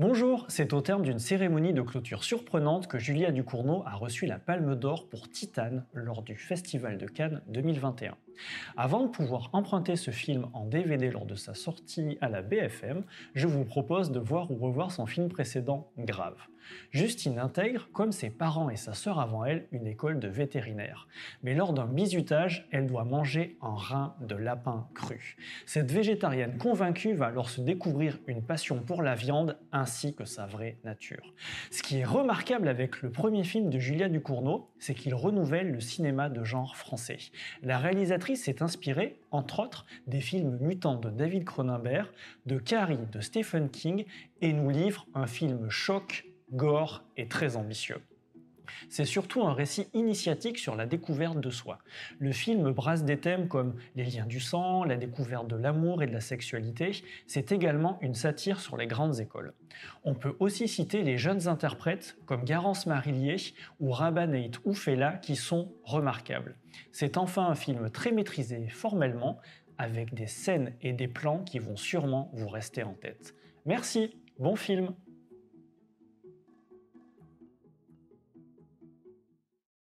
Bonjour, c'est au terme d'une cérémonie de clôture surprenante que Julia Ducournau a reçu la Palme d'Or pour Titane lors du Festival de Cannes 2021. Avant de pouvoir emprunter ce film en DVD lors de sa sortie à la BFM, je vous propose de voir ou revoir son film précédent Grave. Justine intègre, comme ses parents et sa sœur avant elle, une école de vétérinaire. Mais lors d'un bizutage, elle doit manger un rein de lapin cru. Cette végétarienne convaincue va alors se découvrir une passion pour la viande ainsi que sa vraie nature. Ce qui est remarquable avec le premier film de Julia Ducournau, c'est qu'il renouvelle le cinéma de genre français. La réalisatrice s'est inspiré, entre autres, des films mutants de David Cronenberg, de Carrie de Stephen King et nous livre un film choc, gore et très ambitieux. C'est surtout un récit initiatique sur la découverte de soi. Le film brasse des thèmes comme les liens du sang, la découverte de l'amour et de la sexualité. C'est également une satire sur les grandes écoles. On peut aussi citer les jeunes interprètes comme Garance Marillier ou Rabanate Oufela qui sont remarquables. C'est enfin un film très maîtrisé formellement avec des scènes et des plans qui vont sûrement vous rester en tête. Merci, bon film